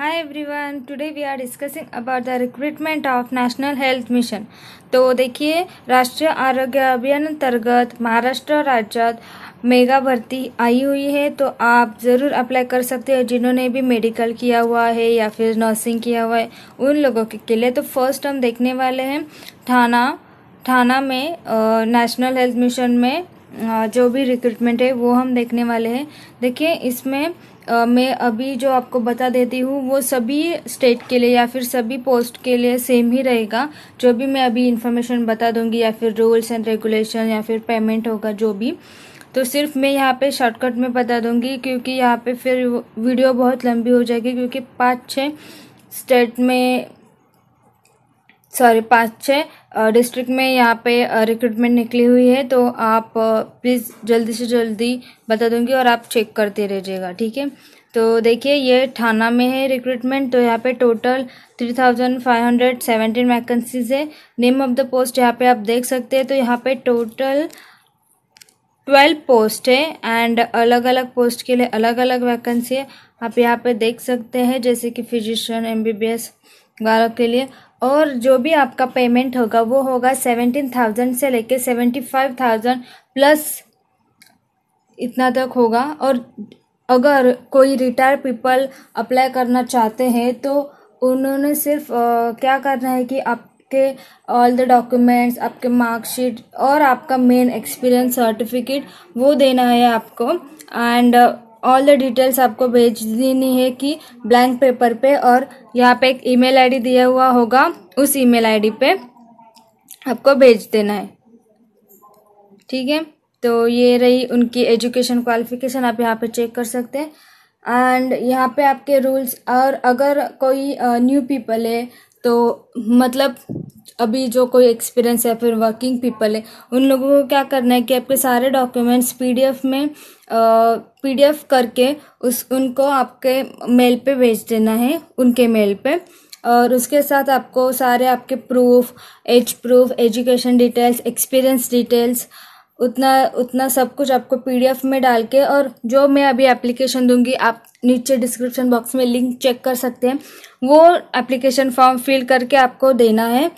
every everyone today we are discussing about the recruitment of national health mission तो देखिए राष्ट्रीय आरोग्य अभियान अंतर्गत महाराष्ट्र राज्य मेगा भर्ती आई हुई है तो आप ज़रूर अप्लाई कर सकते हो जिन्होंने भी मेडिकल किया हुआ है या फिर नर्सिंग किया हुआ है उन लोगों के लिए तो फर्स्ट हम देखने वाले हैं थाना थाना में नेशनल हेल्थ मिशन में जो भी रिक्रूटमेंट है वो हम देखने वाले हैं देखिए इसमें आ, मैं अभी जो आपको बता देती हूँ वो सभी स्टेट के लिए या फिर सभी पोस्ट के लिए सेम ही रहेगा जो भी मैं अभी इन्फॉर्मेशन बता दूंगी या फिर रूल्स एंड रेगुलेशन या फिर पेमेंट होगा जो भी तो सिर्फ मैं यहाँ पे शॉर्टकट में बता दूंगी क्योंकि यहाँ पे फिर वीडियो बहुत लंबी हो जाएगी क्योंकि पाँच छः स्टेट में सॉरी पाँच छः डिस्ट्रिक्ट में यहाँ पे रिक्रूटमेंट निकली हुई है तो आप प्लीज़ जल्दी से जल्दी बता दूंगी और आप चेक करते रहिएगा ठीक है तो देखिए ये थाना में है रिक्रूटमेंट तो यहाँ पे total three thousand five hundred seventeen vacancies है नेम ऑफ द पोस्ट यहाँ पे आप देख सकते हैं तो यहाँ पे टोटल ट्वेल्व पोस्ट है एंड अलग अलग पोस्ट के लिए अलग अलग वैकेंसी है आप यहाँ पे देख सकते हैं जैसे कि physician M B B S बारह के लिए और जो भी आपका पेमेंट होगा वो होगा सेवेंटीन थाउजेंड से लेके सेवेंटी फाइव थाउजेंड प्लस इतना तक होगा और अगर कोई रिटायर पीपल अप्लाई करना चाहते हैं तो उन्होंने सिर्फ आ, क्या करना है कि आपके ऑल द डॉक्यूमेंट्स आपके मार्कशीट और आपका मेन एक्सपीरियंस सर्टिफिकेट वो देना है आपको एंड ऑल द डिटेल्स आपको भेज देनी है कि ब्लैंक पेपर पे और यहाँ पे एक ईमेल आईडी दिया हुआ होगा उस ईमेल आईडी पे आपको भेज देना है ठीक है तो ये रही उनकी एजुकेशन क्वालिफिकेशन आप यहाँ पे चेक कर सकते हैं एंड यहाँ पे आपके रूल्स और अगर कोई न्यू uh, पीपल है तो मतलब अभी जो कोई एक्सपीरियंस या फिर वर्किंग पीपल है उन लोगों को क्या करना है कि आपके सारे डॉक्यूमेंट्स पीडीएफ में पीडीएफ करके उस उनको आपके मेल पे भेज देना है उनके मेल पे और उसके साथ आपको सारे आपके proof age proof education details experience details उतना उतना सब कुछ आपको पीडीएफ में डाल के और जो मैं अभी एप्लीकेशन दूंगी आप नीचे डिस्क्रिप्शन बॉक्स में लिंक चेक कर सकते हैं वो एप्लीकेशन फॉर्म फिल करके आपको देना है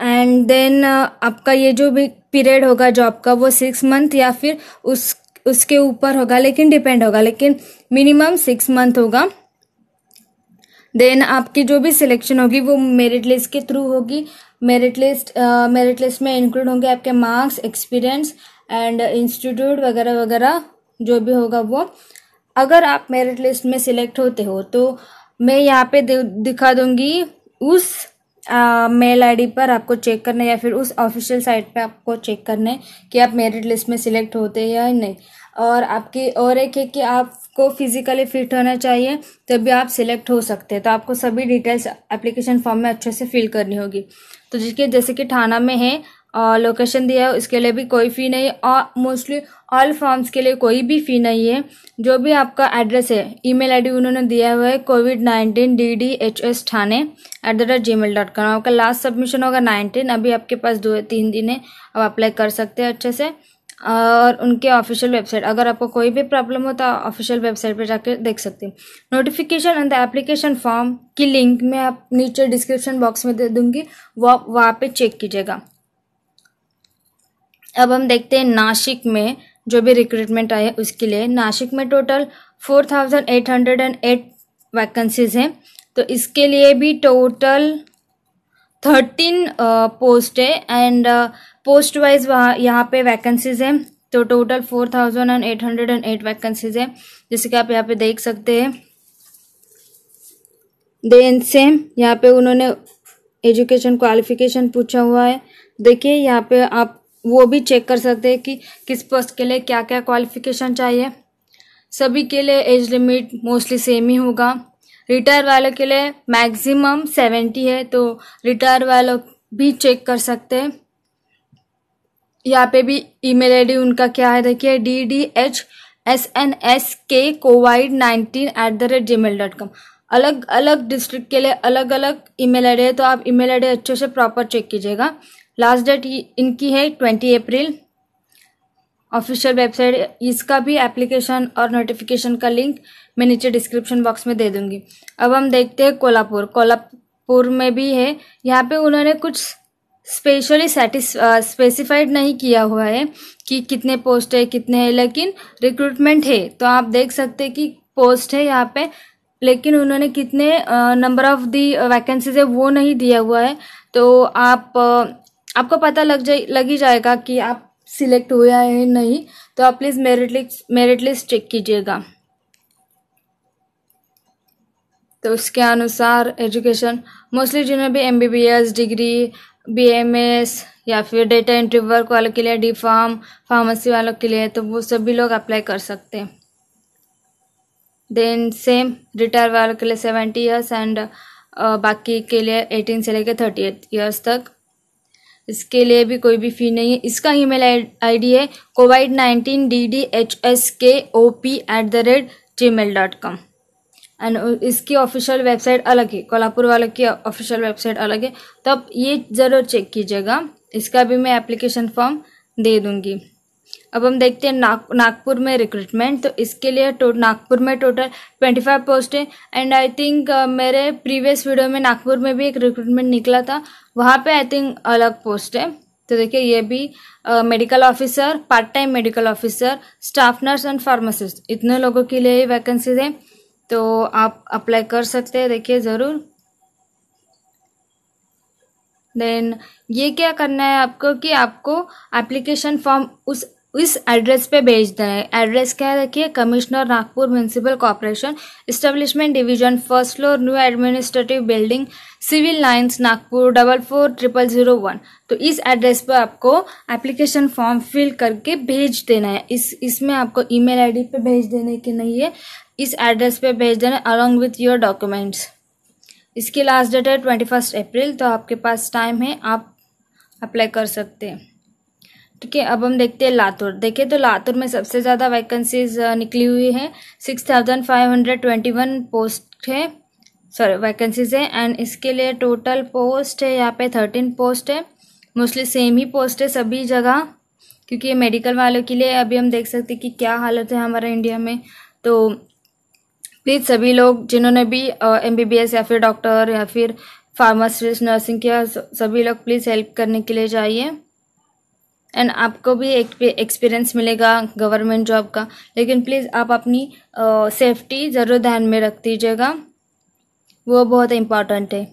एंड देन uh, आपका ये जो भी पीरियड होगा जॉब का वो सिक्स मंथ या फिर उस उसके ऊपर होगा लेकिन डिपेंड होगा लेकिन मिनिमम सिक्स मंथ होगा देन आपकी जो भी सिलेक्शन होगी वो मेरिट लिस्ट के थ्रू होगी मेरिट लिस्ट मेरिट लिस्ट में इंक्लूड होंगे आपके मार्क्स एक्सपीरियंस एंड इंस्टीट्यूट वगैरह वगैरह जो भी होगा वो अगर आप मेरिट लिस्ट में सिलेक्ट होते हो तो मैं यहाँ पे दिखा दूंगी उस मेल आईडी पर आपको चेक करना या फिर उस ऑफिशियल साइट पे आपको चेक करना कि आप मेरिट लिस्ट में सिलेक्ट होते हैं या नहीं और आपकी और एक है कि आपको फिजिकली फिट होना चाहिए तभी आप सिलेक्ट हो सकते हैं तो आपको सभी डिटेल्स एप्लीकेशन फॉर्म में अच्छे से फिल करनी होगी तो जिसके जैसे कि थाना में है लोकेशन दिया है उसके लिए भी कोई फ़ी नहीं और मोस्टली ऑल फॉर्म्स के लिए कोई भी फ़ी नहीं है जो भी आपका एड्रेस है ईमेल आईडी उन्होंने दिया हुआ है covid nineteen D D H S Thane at the rate Gmail dot com आपका लास्ट सबमिशन होगा नाइन्टीन अभी आपके पास दो तीन दिन है आप अप्लाई कर सकते हैं अच्छे से और उनके ऑफिशियल वेबसाइट अगर आपको कोई भी प्रॉब्लम हो तो ऑफिशियल वेबसाइट पर जाकर देख सकते हैं notification and the application form की लिंक मैं आप नीचे डिस्क्रिप्शन बॉक्स में दे दूँगी वो आप वहाँ पर चेक कीजिएगा अब हम देखते हैं नासिक में जो भी रिक्रूटमेंट आए उसके लिए नासिक में total four thousand eight hundred and eight vacancies हैं तो इसके लिए भी टोटल थर्टीन पोस्ट है एंड पोस्ट वाइज वहाँ यहाँ पे वैकेंसीज हैं तो total four thousand and eight hundred and eight vacancies हैं जैसे कि आप यहाँ पे देख सकते हैं देन सेम यहाँ पे उन्होंने एजुकेशन क्वालिफिकेशन पूछा हुआ है देखिए यहाँ पे आप वो भी चेक कर सकते हैं कि किस पोस्ट के लिए क्या क्या क्वालिफिकेशन चाहिए सभी के लिए एज लिमिट मोस्टली सेम ही होगा रिटायर वालों के लिए मैक्सिमम सेवेंटी है तो रिटायर वालों भी चेक कर सकते हैं यहाँ पे भी ईमेल आईडी उनका क्या है देखिए D D H S N S के covid nineteen at the rate Gmail dot com अलग अलग डिस्ट्रिक्ट के लिए अलग अलग ईमेल आईडी है तो आप ईमेल आईडी अच्छे से प्रॉपर चेक कीजिएगा लास्ट डेट इनकी है ट्वेंटी अप्रैल ऑफिशियल वेबसाइट इसका भी एप्लीकेशन और नोटिफिकेशन का लिंक मैं नीचे डिस्क्रिप्शन बॉक्स में दे दूंगी अब हम देखते हैं कोल्हापुर कोल्हापुर में भी है यहाँ पे उन्होंने कुछ स्पेशली सेटिस स्पेसिफाइड नहीं किया हुआ है कि कितने पोस्ट है कितने हैं लेकिन रिक्रूटमेंट है तो आप देख सकते कि पोस्ट है यहाँ पे लेकिन उन्होंने कितने नंबर ऑफ दी वैकेंसीज है वो नहीं दिया हुआ है तो आप आपको पता लग जा लग ही जाएगा कि आप सिलेक्ट हुए या नहीं तो आप please merit list merit list check कीजिएगा तो उसके अनुसार एजुकेशन मोस्टली जिन्हें भी M B B S degree B M S या फिर डेटा एंट्री वर्क वालों के लिए डी फार्म फार्मेसी वालों के लिए तो वो सभी लोग अप्लाई कर सकते हैं देन सेम रिटायर वालों के लिए सेवेंटी ईयर्स एंड बाकी के लिए एटीन से लेकर थर्टी एट ईयर्स तक इसके लिए भी कोई भी फ़ी नहीं है इसका ईमेल आईडी है covid nineteen D D H S K O P at the rate Gmail dot com and इसकी ऑफिशियल वेबसाइट अलग है कोल्हापुर वालों की ऑफिशियल वेबसाइट अलग है तो आप ये ज़रूर चेक कीजिएगा इसका भी मैं एप्लीकेशन फॉर्म दे दूँगी अब हम देखते हैं नाग नागपुर में रिक्रूटमेंट तो इसके लिए तो, नागपुर में टोटल ट्वेंटी फाइव पोस्ट है एंड आई थिंक मेरे प्रीवियस वीडियो में नागपुर में भी एक रिक्रूटमेंट निकला था वहाँ पे आई थिंक अलग पोस्ट है तो देखिए ये भी medical officer part time medical officer staff nurse and pharmacist इतने लोगों के लिए वैकेंसीज है तो आप अप्लाई कर सकते हैं देखिए ज़रूर देन ये क्या करना है आपको कि आपको एप्लीकेशन फॉर्म उस इस एड्रेस पे भेज दें एड्रेस क्या है देखिए commissioner Nagpur municipal corporation establishment division first floor new administrative building civil lines Nagpur double four triple zero one तो इस एड्रेस पर आपको एप्लीकेशन फॉर्म फिल करके भेज देना है इस इसमें आपको ईमेल आईडी पे भेज देने की नहीं है इस एड्रेस पे भेज देना अलॉन्ग विथ योर डॉक्यूमेंट्स इसकी लास्ट डेट है ट्वेंटी फर्स्ट अप्रैल तो आपके पास टाइम है आप अप्लाई कर सकते हैं ठीक है अब हम देखते हैं लातूर देखिए तो लातूर में सबसे ज़्यादा वैकेंसीज निकली हुई है six thousand five hundred twenty one post है सॉरी वैकेंसीज है एंड इसके लिए टोटल पोस्ट है यहाँ पे थर्टीन पोस्ट है मोस्टली सेम ही पोस्ट है सभी जगह क्योंकि ये मेडिकल वालों के लिए अभी हम देख सकते हैं कि क्या हालत है हमारे इंडिया में तो प्लीज़ सभी लोग जिन्होंने भी एम बी बी एस या फिर डॉक्टर या फिर फार्मासिस्ट नर्सिंग किया सभी लोग प्लीज़ हेल्प करने के लिए जाइए एंड आपको भी एक एक्सपीरियंस मिलेगा गवर्नमेंट जॉब का लेकिन प्लीज़ आप अपनी सेफ्टी ज़रूर ध्यान में रख दीजिएगा वो बहुत इम्पॉर्टेंट है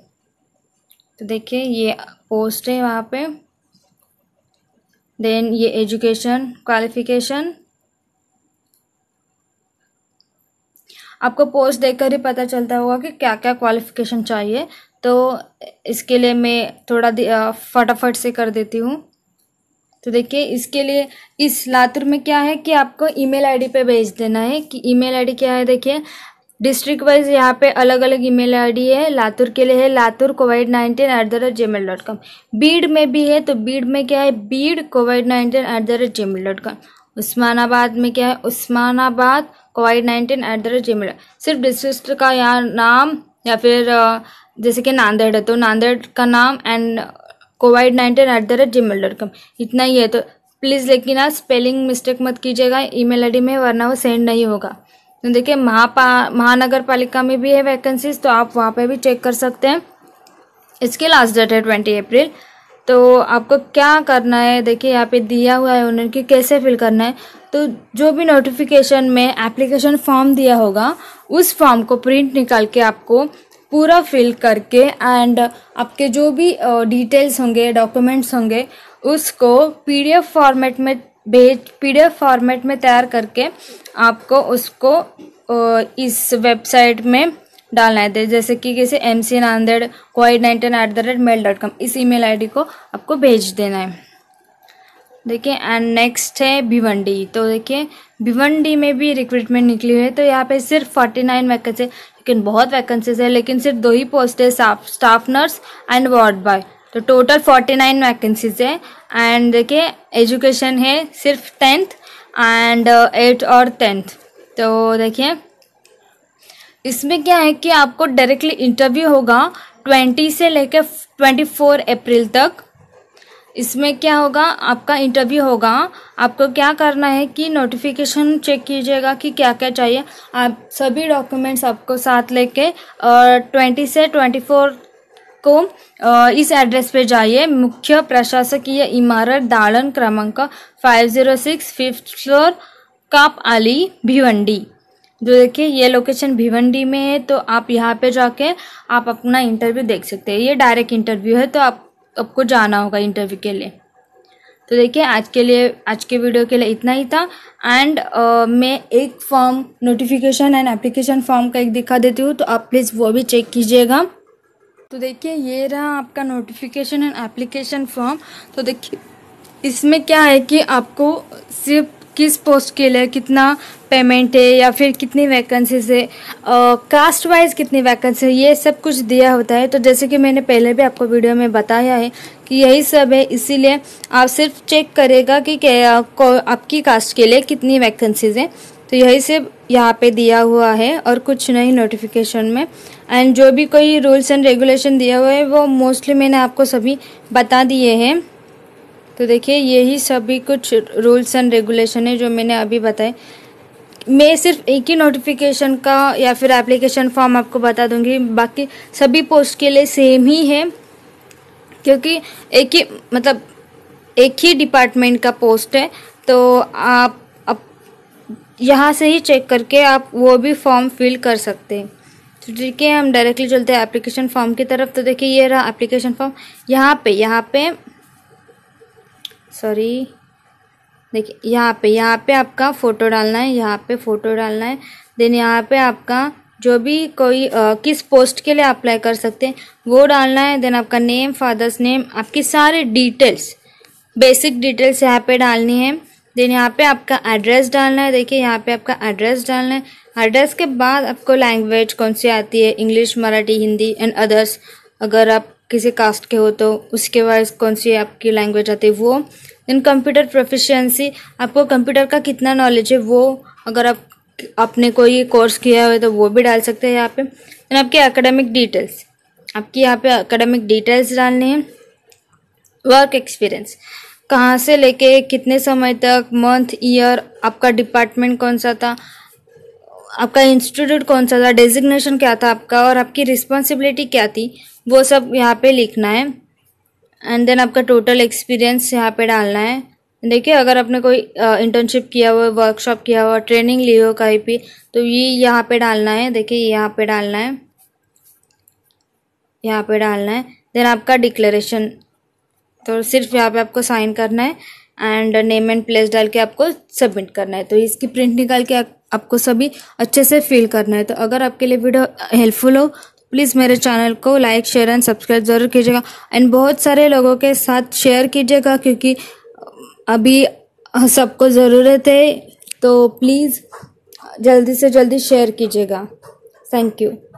तो देखिए ये पोस्ट है वहाँ पे देन ये एजुकेशन क्वालिफिकेशन आपको पोस्ट देखकर ही पता चलता होगा कि क्या क्या क्वालिफिकेशन चाहिए तो इसके लिए मैं थोड़ा फटाफट से कर देती हूँ तो देखिए इसके लिए इस लातर में क्या है कि आपको ईमेल आईडी पे भेज देना है कि ईमेल आईडी क्या है देखिए डिस्ट्रिक्ट वाइज यहाँ पे अलग अलग ईमेल आईडी है लातूर के लिए है Latur covid nineteen at the rate Gmail dot com Beed में भी है तो बीड में क्या है Beed covid nineteen at the rate Gmail dot com Osmanabad में क्या है Osmanabad covid nineteen at the rate Gmail सिर्फ डिस्ट्रिक्ट का यहाँ नाम या फिर जैसे कि नांदेड़ है तो नांदेड़ का नाम and covid nineteen at the rate Gmail dot com इतना ही है तो प्लीज़ लेकिन आज स्पेलिंग मिस्टेक मत कीजिएगा ईमेल आईडी में वरना वो सेंड नहीं होगा तो देखिए महापा महानगर पालिका में भी है वैकेंसीज तो आप वहाँ पे भी चेक कर सकते हैं इसकी लास्ट डेट है ट्वेंटी अप्रैल तो आपको क्या करना है देखिए यहाँ पे दिया हुआ है उन्होंने कि कैसे फिल करना है तो जो भी नोटिफिकेशन में एप्लीकेशन फॉर्म दिया होगा उस फॉर्म को प्रिंट निकाल के आपको पूरा फिल करके एंड आपके जो भी डिटेल्स होंगे डॉक्यूमेंट्स होंगे उसको पीडीएफ फॉर्मेट में भेज पीडीएफ फॉर्मेट में तैयार करके आपको उसको इस वेबसाइट में डालना है जैसे कि जैसे M C Nanded covid nineteen at the rate mail dot com इस ईमेल आईडी को आपको भेज देना है देखिए एंड नेक्स्ट है भिवंडी तो देखिए भिवंडी में भी रिक्रूटमेंट निकली हुई है तो यहाँ पे सिर्फ फोर्टी नाइन वैकेंसी लेकिन बहुत वैकेंसीज है लेकिन सिर्फ दो ही पोस्ट है staff nurse and ward boy तो टोटल फोर्टी नाइन वैकेंसीज है एंड देखिए एजुकेशन है सिर्फ टेंथ एंड एट और टेंथ तो देखिए इसमें क्या है कि आपको डायरेक्टली इंटरव्यू होगा ट्वेंटी से लेकर ट्वेंटी फोर अप्रैल तक इसमें क्या होगा आपका इंटरव्यू होगा आपको क्या करना है कि नोटिफिकेशन चेक कीजिएगा कि क्या क्या चाहिए आप सभी डॉक्यूमेंट्स आपको साथ लेके और ट्वेंटी से ट्वेंटी फोर को इस एड्रेस पे जाइए मुख्य प्रशासकीय इमारत दालन क्रमांक five zero six fifth floor काप आली भिवंडी जो देखिए ये लोकेशन भिवंडी में है तो आप यहाँ पे जाके आप अपना इंटरव्यू देख सकते हैं ये डायरेक्ट इंटरव्यू है तो आप आपको जाना होगा इंटरव्यू के लिए तो देखिए आज के लिए आज के वीडियो के लिए इतना ही था एंड uh, मैं एक form notification and application form का एक दिखा देती हूँ तो आप प्लीज़ वो भी चेक कीजिएगा तो देखिए ये रहा आपका नोटिफिकेशन एंड एप्लीकेशन फॉर्म तो देखिए इसमें क्या है कि आपको सिर्फ किस पोस्ट के लिए कितना पेमेंट है या फिर कितनी वैकेंसीज है कास्ट वाइज कितनी वैकेंसी है ये सब कुछ दिया होता है तो जैसे कि मैंने पहले भी आपको वीडियो में बताया है कि यही सब है इसीलिए आप सिर्फ चेक करेगा कि क्या आपकी कास्ट के लिए कितनी वैकेंसीज हैं तो यही सब यहाँ पे दिया हुआ है और कुछ नहीं नोटिफिकेशन में एंड जो भी कोई रूल्स एंड रेगुलेशन दिया हुआ है वो मोस्टली मैंने आपको सभी बता दिए हैं तो देखिए यही सभी कुछ रूल्स एंड रेगुलेशन है जो मैंने अभी बताए मैं सिर्फ एक ही नोटिफिकेशन का या फिर एप्लीकेशन फॉर्म आपको बता दूंगी बाकी सभी पोस्ट के लिए सेम ही है क्योंकि एक ही मतलब एक ही डिपार्टमेंट का पोस्ट है तो आप अब यहाँ से ही चेक करके आप वो भी फॉर्म फिल कर सकते हैं तो ठीक है हम डायरेक्टली चलते हैं एप्लीकेशन फॉर्म की तरफ तो देखिए ये रहा एप्लीकेशन फॉर्म यहाँ पे यहाँ पे सॉरी देखिए यहाँ पे यहाँ पे आपका फ़ोटो डालना है यहाँ पे फ़ोटो डालना है देन यहाँ पे आपका जो भी कोई आ, किस पोस्ट के लिए अप्लाई कर सकते हैं वो डालना है देन आपका नेम फादर्स नेम आपकी सारे डिटेल्स बेसिक डिटेल्स यहाँ पे डालनी है देन यहाँ पे आपका एड्रेस डालना है देखिए यहाँ पे आपका एड्रेस डालना है एड्रेस के बाद आपको लैंग्वेज कौन सी आती है English Marathi Hindi and others अगर आप किसी कास्ट के हो तो उसके वाइज कौन सी आपकी लैंग्वेज आती है वो देन कंप्यूटर प्रोफिशिएंसी आपको कंप्यूटर का कितना नॉलेज है वो अगर आप आपने कोई कोर्स किया हो तो वो भी डाल सकते हैं यहाँ पे देन आपके एकेडमिक डिटेल्स आपकी यहाँ पे एकेडमिक डिटेल्स डालने हैं वर्क एक्सपीरियंस कहाँ से लेके कितने समय तक मंथ ईयर आपका डिपार्टमेंट कौन सा था आपका इंस्टीट्यूट कौन सा था डेजिग्नेशन क्या था आपका और आपकी रिस्पॉन्सिबिलिटी क्या थी वो सब यहाँ पे लिखना है एंड देन आपका टोटल एक्सपीरियंस यहाँ पे डालना है देखिए अगर आपने कोई इंटर्नशिप किया हुआ वर्कशॉप किया हुआ ट्रेनिंग ली हो कहीं भी तो ये यहाँ पे डालना है देखिए यहाँ पे डालना है यहाँ पे डालना है देन आपका डिक्लेरेशन तो सिर्फ यहाँ पे आपको साइन करना है एंड नेम एंड प्लेस डाल के आपको सबमिट करना है तो इसकी प्रिंट निकाल के आपको सभी अच्छे से फिल करना है तो अगर आपके लिए वीडियो हेल्पफुल हो प्लीज़ तो मेरे चैनल को लाइक शेयर एंड सब्सक्राइब ज़रूर कीजिएगा एंड बहुत सारे लोगों के साथ शेयर कीजिएगा क्योंकि अभी सबको ज़रूरत है तो प्लीज़ जल्दी से जल्दी शेयर कीजिएगा थैंक यू